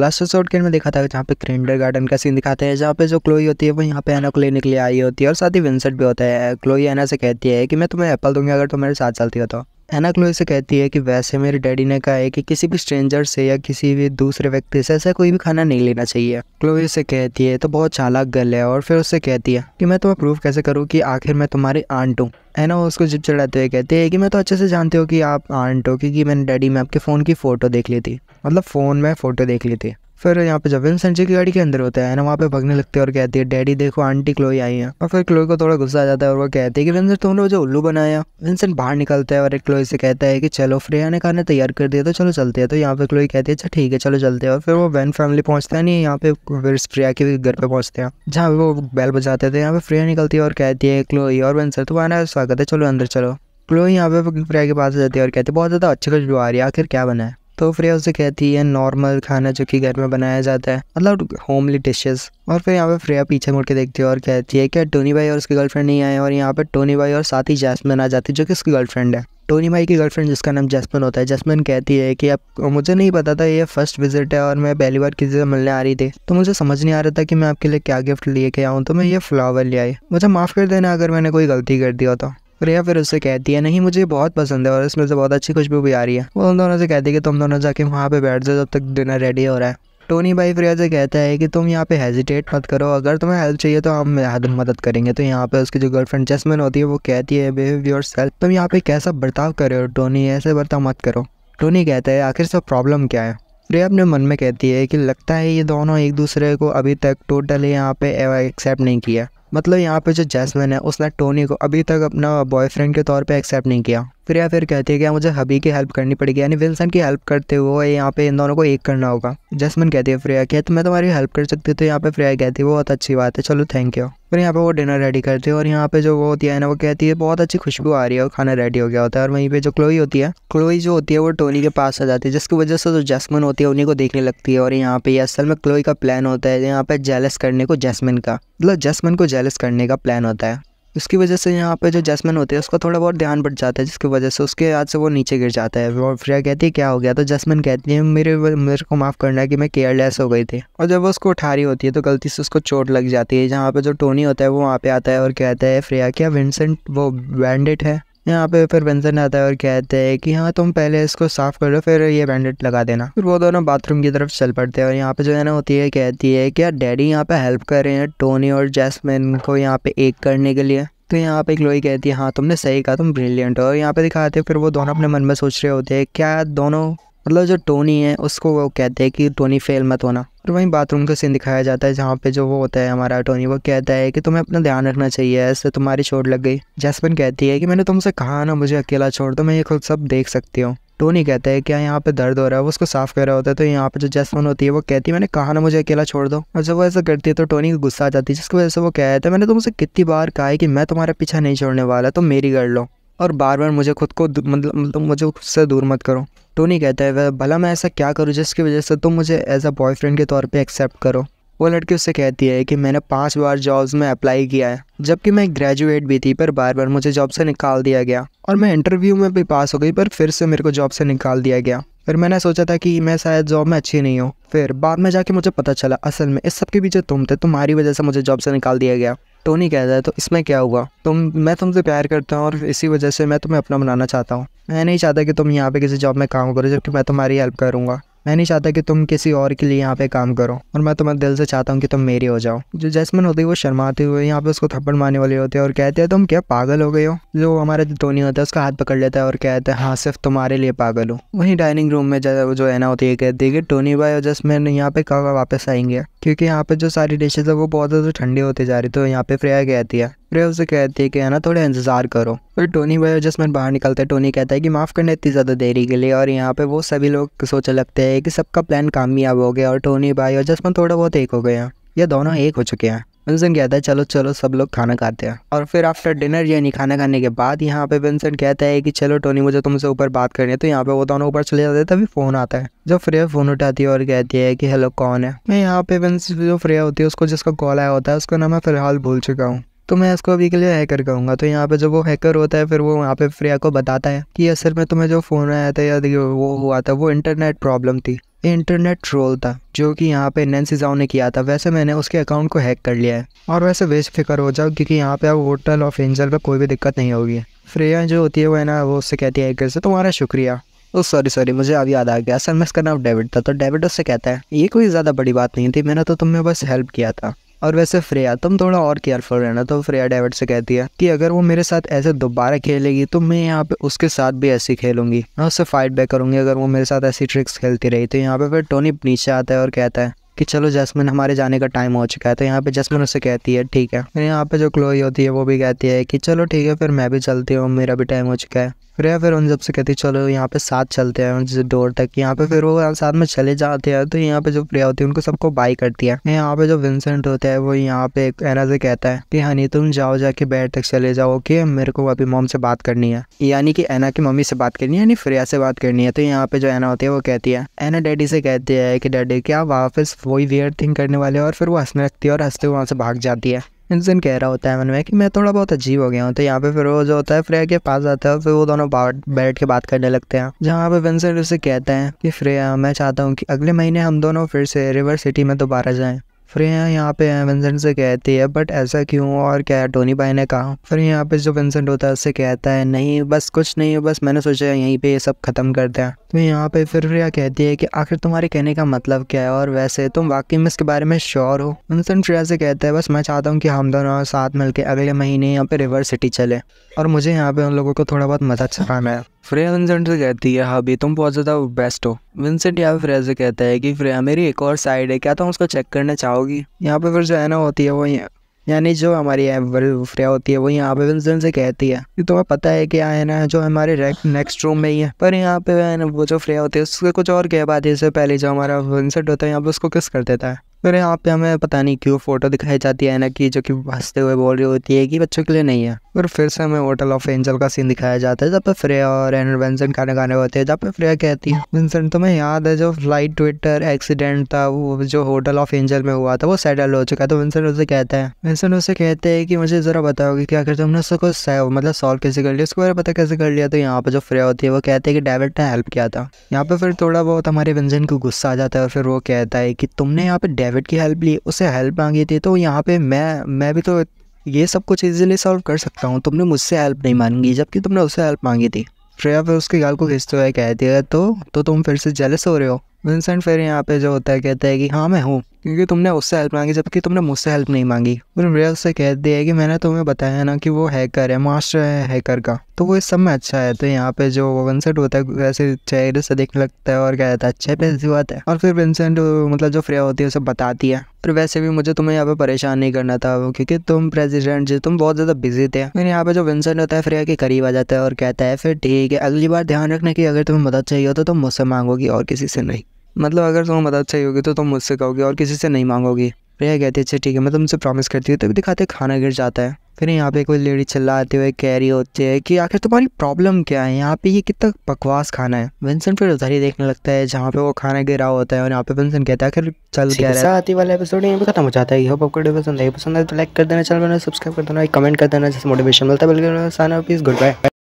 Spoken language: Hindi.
लास्ट शॉर्ट में देखा था जहाँ पे क्रेंडर गार्डन का सीन दिखाते हैं जहाँ पे जो क्लोई होती है वो यहाँ पे एना को लेने के लिए आई होती है और साथ ही विंसेंट भी होता है क्लोई एना से कहती है कि मैं तुम्हें एप्पल दूंगी अगर तुम मेरे साथ चलती हो तो एना क्लोज से कहती है कि वैसे मेरे डैडी ने कहा है कि किसी भी स्ट्रेंजर से या किसी भी दूसरे व्यक्ति से ऐसा कोई भी खाना नहीं लेना चाहिए क्लोए से कहती है तो बहुत चालाक गल है और फिर उससे कहती है कि मैं तुम्हें प्रूव कैसे करूँ कि आखिर मैं तुम्हारी आंट हूँ एना उसको जिप चढ़ाते हुए कहते हैं कि मैं तो अच्छे से जानते हो कि आप आंट हो क्योंकि मैंने डैडी में आपके फ़ोन की फ़ोटो देख ली थी मतलब फ़ोन में फ़ोटो देख ली थी फिर यहाँ पे जब जी की गाड़ी के अंदर होता है ना वहाँ पे भगने लगते हैं और कहती है डैडी देखो आंटी क्लोई आई है और फिर क्लोई को थोड़ा गुस्सा आ जाता है और वो कहती है कि विंसेंट तुमने मुझे उल्लू बनाया विंसेंट बाहर निकलता है और एक क्लोई से कहता है कि चलो फ्रेया ने खाना तैयार कर दिया तो चलो चलते हैं तो यहाँ पे क्लोई कहती है अच्छा ठीक है चलो चलते हैं और फिर वो वैन फैमिली पहुँचता है नहीं यहाँ पे फिर फ्रेया के घर पे पहुँचते हैं जहाँ पे वो बैल बजाते थे तो यहाँ पे फ्रेया निकलती है और कहती है क्लोई और विंसेंट आना स्वागत है चलो अंदर चलो क्लोई यहाँ पे फ्रेया के पास जाती है और कहती है बहुत ज़्यादा अच्छी खुशबू आ रही है आखिर क्या बना है तो फ्रिया उसे कहती है नॉर्मल खाना जो कि घर में बनाया जाता है मतलब होमली डिशेस और फिर यहाँ पे फ्रिया पीछे मुड़ के देखती है और कहती है कि टोनी भाई और उसकी गर्लफ्रेंड नहीं आए और यहाँ पे टोनी भाई और साथ ही जैसमिन आ जाती है जो कि उसकी गर्लफ्रेंड है टोनी भाई की गर्लफ्रेंड जिसका नाम जैस्मिन होता है जैस्मिन कहती है कि अब मुझे नहीं पता था ये फर्स्ट विजिट है और मैं पहली बार किसी से मिलने आ रही थी तो मुझे समझ नहीं आ रहा था कि मैं आपके लिए क्या गिफ्ट लेके आऊँ तो मैं ये फ्लावर ले आई मुझे माफ़ कर देना अगर मैंने कोई गलती कर दिया तो रिया फिर उससे कहती है नहीं मुझे बहुत पसंद है और इसमें से बहुत अच्छी खुशबू भी आ रही है वो उन दोनों से कहती है कि तुम दोनों जाके वहाँ पे बैठ जाओ जब तक डिनर रेडी हो रहा है टोनी भाई फ्रिया से कहता है कि तुम यहाँ पे हेजिटेट मत करो अगर तुम्हें हेल्प चाहिए तो हम मदद करेंगे तो यहाँ पे उसकी जो गर्लफ्रेंड जैसमिन होती है वो कहती है बिहेव योर सेल्फ तुम यहाँ पे कैसा बर्ताव कर रहे हो टोनी ऐसे बर्ताव मत करो टोनी कहता है आखिर सब प्रॉब्लम क्या है फ्रिया अपने मन में कहती है कि लगता है ये दोनों एक दूसरे को अभी तक टोटली यहाँ पे एक्सेप्ट नहीं किया मतलब यहाँ पे जो जैसमिन है उसने टोनी को अभी तक अपना बॉयफ्रेंड के तौर पे एक्सेप्ट नहीं किया फिर या फिर कहती है कि मुझे हबी की हेल्प करनी पड़ेगी यानी विल्सन की हेल्प करते हुए यहाँ पे इन दोनों को एक करना होगा जसमन कहती है फ्रिया कहते तो मैं तुम्हारी हेल्प कर सकती तो यहाँ पे फ्रिया कहती है बहुत अच्छी बात है चलो थैंक यू फिर यहाँ पे वो डिनर रेडी करती है और यहाँ पे जो वो होती है ना वो कहती है बहुत अच्छी खुशबू आ रही है और खाना रेडी हो गया होता है और वहीं पे जो क्लोई होती है क्लोई जो होती है वो टोनी के पास आ जाती है जिसकी वजह से जो जैस्मिन होती है उन्हीं को देखने लगती है और यहाँ पे असल में क्लोई का प्लान होता है यहाँ पे जेलस करने को जैसमिन का मतलब जैसमिन को जेलस करने का प्लान होता है उसकी वजह से यहाँ पे जो जैस्मिन होती है उसका थोड़ा बहुत ध्यान बढ़ जाता है जिसकी वजह से उसके हाथ से वो नीचे गिर जाता है और फ्रिया कहती है क्या हो गया तो जैस्मिन कहती है मेरे मेरे को माफ़ करना है कि मैं केयरलेस हो गई थी और जब वो उसको उठा रही होती है तो गलती से उसको चोट लग जाती है जहाँ पर जो टोनी होता है वो वहाँ पर आता है और कहता है फ्रिया क्या विंसेंट वो बैंडेड है यहाँ पे फिर बेंसन आता है और कहते हैं कि हाँ तुम पहले इसको साफ़ कर लो फिर ये बैंडेड लगा देना फिर वो दोनों बाथरूम की तरफ चल पड़ते हैं और यहाँ पे जो है ना होती है कहती है कि यार डैडी यहाँ पे हेल्प कर रहे हैं टोनी और जैसमिन को यहाँ पे एक करने के लिए तो यहाँ पे एक लोई कहती है हाँ तुमने सही कहा तुम ब्रिलियंट हो और यहाँ पे दिखाते हैं फिर वो दोनों अपने मन में सोच रहे होते हैं क्या दोनों मतलब जो टोनी है उसको वो कहते हैं कि टोनी फेल मत होना और वहीं बाथरूम का सीन दिखाया जाता है जहाँ पे जो वो होता है हमारा टोनी वो कहता है कि तुम्हें अपना ध्यान रखना चाहिए ऐसे तुम्हारी चोट लग गई जैसमिन कहती है कि मैंने तुमसे कहा ना मुझे अकेला छोड़ दो मैं ये खुद सब देख सकती हूँ टोनी कहता है क्या यहाँ पे दर्द हो रहा है वो उसको साफ कर रहा होता है तो यहाँ पे जो जैसमन होती है वो कहती है मैंने कहा ना मुझे अकेला छोड़ दो और जब वो ऐसा करती है तो टोनी को गुस्सा आ जाती है जिसकी वजह से वो कह है मैंने तुमसे कितनी बार कहा है कि मैं तुम्हारा पीछा नहीं छोड़ने वाला तो मेरी कर लो और बार बार मुझे खुद को मतलब, मतलब मुझे खुद से दूर मत करो टोनी तो कहता है भला मैं ऐसा क्या करूँ जिसकी वजह से तुम मुझे एज अ बॉयफ्रेंड के तौर पर एक्सेप्ट करो वो लड़की उससे कहती है कि मैंने पाँच बार जॉब्स में अप्लाई किया है जबकि मैं ग्रेजुएट भी थी पर बार बार मुझे जॉब से निकाल दिया गया और मैं इंटरव्यू में भी पास हो गई पर फिर से मेरे को जॉब से निकाल दिया गया फिर मैंने सोचा था कि मैं शायद जॉब में अच्छी नहीं हूँ फिर बाद में जाके मुझे पता चला असल में इस सब के पीछे तुम थे तुम्हारी वजह से मुझे जॉब से निकाल दिया गया टोनी तो कहता है तो इसमें क्या हुआ तुम मैं तुमसे प्यार करता हूँ और इसी वजह से मैं तुम्हें अपना बनाना चाहता हूँ मैं नहीं चाहता कि तुम यहाँ पे किसी जॉब में काम करो जबकि मैं तुम्हारी हेल्प करूँगा मैं नहीं चाहता कि तुम किसी और के लिए यहाँ पे काम करो और मैं तुम्हारे दिल से चाहता हूँ कि तुम मेरी हो जाओ जो जैसमिन होती है वो शर्माती हुई यहाँ पे उसको थप्पड़ मारने वाले होते हैं और कहते हैं तुम क्या पागल हो गए हो जो हमारा जो धोनी होता है उसका हाथ पकड़ लेता है और कहते हैं हाँ सिर्फ तुम्हारे लिए पागल हो वहीं डाइनिंग रूम में जो है ना होती है कहती है कि टोनी भाई और जैसमिन यहाँ पे कब वापस आएंगे क्योंकि यहाँ पे जो सारी डिशेज है वो बहुत ज़्यादा ठंडी होती जा रही तो यहाँ पे फ्रिया कहती है रे उसे कहती है कि है ना थोड़ा इंतज़ार करो फिर टोनी वह जसमन बाहर निकलता है टोनी कहता है कि माफ़ करना इतनी ज़्यादा देरी के लिए और यहाँ पे वो सभी लोग सोचने लगते हैं कि सबका प्लान कामयाब हो गया और टोनी भाई और जसमन थोड़ा बहुत एक हो गए हैं ये दोनों एक हो चुके हैं विंसेंट कहता है चलो चलो सब लोग खाना खाते हैं और फिर आफ्टर डिनर यानी खाना खाने के बाद यहाँ पे विंसेंट कहता है कि चलो टोनी मुझे तुमसे ऊपर बात करनी है तो यहाँ पे वो दोनों ऊपर चले जाते हैं तभी फ़ोन आता है जो फ्रेया फ़ोन उठाती है और कहती है कि हेलो कौन है मैं यहाँ पे विंस जो फ्रेया होती है उसको जिसका कॉल आया होता है उसका नाम मैं फ़िलहाल भूल चुका हूँ तो मैं इसको अभी के लिए हैकर कहूँगा तो यहाँ पे जब वो हैकर होता है फिर वो यहाँ पे फ्रिया को बताता है कि असल में तुम्हें जो फ़ोन आया था या वो हुआ था वो इंटरनेट प्रॉब्लम थी इंटरनेट ट्रोल था जो कि यहाँ पे नैन्सी जाओ ने किया था वैसे मैंने उसके अकाउंट को हैक कर लिया है और वैसे वेज फिक्र हो जाओ क्योंकि यहाँ पे अब होटल ऑफ एंजल पर कोई भी दिक्कत नहीं होगी फ्रिया जो होती है वो है ना वो उससे कहती है हैकर से तुम्हारा शुक्रिया ओ सॉरी सॉरी मुझे अब याद आ गया असल में इसका नाम डेविड था तो डेविड उससे कहता है ये कोई ज़्यादा बड़ी बात नहीं थी मैंने तो तुम्हें बस हेल्प किया था और वैसे फ्रेया तुम थोड़ा और केयरफुल रहना तो फ्रेया डेविड से कहती है कि अगर वो मेरे साथ ऐसे दोबारा खेलेगी तो मैं यहाँ पे उसके साथ भी ऐसी खेलूंगी मैं उससे फाइट बैक करूंगी अगर वो मेरे साथ ऐसी ट्रिक्स खेलती रही तो यहाँ पे फिर टोनी नीचे आता है और कहता है कि चलो जैस्मिन हमारे जाने का टाइम हो चुका है तो यहाँ पे जैस्मिन उसे कहती है ठीक है फिर यहाँ पे जो क्लोई होती है वो भी कहती है कि चलो ठीक है फिर मैं भी चलती हूँ मेरा भी टाइम हो चुका है या फिर उन जब से कहती है चलो यहाँ पे साथ चलते हैं जिस डोर तक यहाँ पे फिर वो साथ में चले जाते हैं तो यहाँ पे जो प्रिया होती है उनको सबको बाई करती है यहाँ पे जो विंसेंट होता है वो यहाँ पे एना से कहता है कि हनी तुम जाओ जाके बेड तक चले जाओ ओके मेरे को अभी मोम से बात करनी है यानी कि एना की मम्मी से बात करनी है यानी फ्रिया से बात करनी है तो यहाँ पे जो एना होती है वो कहती है एना डैडी से कहती है कि डैडी क्या वापस वही वेयर थिंग करने वाले और फिर वो हंसने लगती है और हंसते हुए वहाँ से भाग जाती है इंसन कह रहा होता है मन में कि मैं थोड़ा बहुत अजीब हो गया हूँ तो यहाँ पे फिर वो जो होता है फ्रेया के पास आता है और फिर वो दोनों बैठ के बात करने लगते हैं जहाँ पे विंसेंट उसे कहते हैं कि फ्रेया मैं चाहता हूँ कि अगले महीने हम दोनों फिर से रिवर सिटी में दोबारा जाएं फ्रिया यहाँ पे विंसेंट से कहती है बट ऐसा क्यों और क्या टोनी भाई ने कहा फिर यहाँ पे जो विंसेंट होता है उससे कहता है नहीं बस कुछ नहीं है बस मैंने सोचा यहीं पे ये सब ख़त्म करते हैं तो यहाँ पे फिर फ्रिया कहती है कि आखिर तुम्हारे कहने का मतलब क्या है और वैसे तुम वाकई में इसके बारे में श्योर हो विंसेंट फ्रिया से कहता है बस मैं चाहता हूँ कि हम दोनों साथ मिलकर अगले महीने यहाँ पे रिवर सिटी चले और मुझे यहाँ पे उन लोगों को थोड़ा बहुत मदद चला है फ्रेया विंसेंट से कहती है हाँ भी तुम बहुत ज़्यादा बेस्ट हो विंसेंट यहाँ पे फ्रेया से कहता है कि फ्रेया मेरी एक और साइड है क्या तुम तो उसको चेक करना चाहोगी यहाँ पे फिर जो है ना होती है वो यानी जो हमारी फ्रेया होती है वो यहाँ पे विंसेंट से कहती है कि तुम्हें पता है कि है ना जो हमारे नेक्स्ट रूम में ही है पर यहाँ पे है ना वो जो फ्रेया होती है उसके कुछ और कह बात है इससे पहले जो हमारा विंसेंट होता है यहाँ पे उसको किस कर देता है फिर यहाँ पे हमें पता नहीं क्यों फ़ोटो दिखाई जाती है ना कि जो कि हंसते हुए बोल रही होती है कि बच्चों के लिए नहीं है और फिर से हमें होटल ऑफ एंजल का सीन दिखाया जाता है जब पे फ्रेया और एंड वेंसन खाने खाने होते हैं जब पे फ्रेया कहती है विंसेंट तुम्हें याद है जो फ्लाइट ट्विटर एक्सीडेंट था वो जो होटल ऑफ एंजल में हुआ था वो सेटल हो चुका है तो विंसेंट उसे कहता है विंसेंट उसे कहते हैं कि मुझे ज़रा बताओ कि क्या करते हमने उसको मतलब सॉल्व कैसे कर लिया उसको बारे में पता कैसे कर लिया तो यहाँ पे जो फ्रेया होती है वो कहते हैं कि डेविड ने हेल्प किया था यहाँ पे फिर थोड़ा बहुत हमारे विंसेंट को गुस्सा आ जाता है और फिर वो कहता है कि तुमने यहाँ पे डेविड की हेल्प ली उसे हेल्प मांगी थी तो यहाँ पे मैं मैं भी तो ये सब कुछ ईजिली सॉल्व कर सकता हूँ तुमने मुझसे हेल्प नहीं मांगी जबकि तुमने उससे हेल्प मांगी थी फ्रेया फिर उसके गाल को घिसते हुए कहती है तो तो तुम फिर से जेलस हो रहे हो विंसेंट फिर यहाँ पे जो होता है कहता है कि हाँ मैं हूँ क्योंकि तुमने उससे हेल्प मांगी जबकि तुमने मुझसे हेल्प नहीं मांगी फिर रियल से कह दिया कि मैंने तुम्हें बताया ना कि वो हैकर है मास्टर है हैकर का तो वो इस सब में अच्छा है तो यहाँ पे जो विंसेंट होता है वैसे चेहरे से देखने लगता है और कहता है अच्छे पैसे बात है और फिर विंसेंट मतलब जो फ्रिया होती है उसे बताती है फिर वैसे भी मुझे तुम्हें यहाँ पे परेशान नहीं करना था क्योंकि तुम प्रेसिडेंट जी तुम बहुत ज़्यादा बिजी थे फिर यहाँ पे जो विंसेंट होता है फ्रिया के करीब आ जाता है और कहता है फिर ठीक है अगली बार ध्यान रखना की अगर तुम्हें मदद चाहिए हो तो तुम मुझसे मांगोगी और किसी से नहीं मतलब अगर तुम मदद मतलब चाहिए होगी तो तुम मुझसे कहोगे और किसी से नहीं मांगोगी प्रिया कहती है अच्छा ठीक है मैं तुमसे प्रॉमिस करती हूँ तभी दिखाते खाना गिर जाता है फिर यहाँ पे कोई लेडी चिल्लाते हुए कह रही होती है कि आखिर तुम्हारी प्रॉब्लम क्या है यहाँ पे ये कितना बकवास खाना है विंसन फिर उधर ही देखने लगता है जहाँ पे वो खाना गिरा होता है और यहाँ पे विंसन कहता है आखिर चल गया है आती वाला एपिसोड यहीं पे खत्म हो जाता है आपको पसंद है पसंद है तो लाइक कर देना चैनल सब्सक्राइब कर देना कमेंट कर देना जैसे मोटिवेशन मिलता है बिल्कुल गुड बाय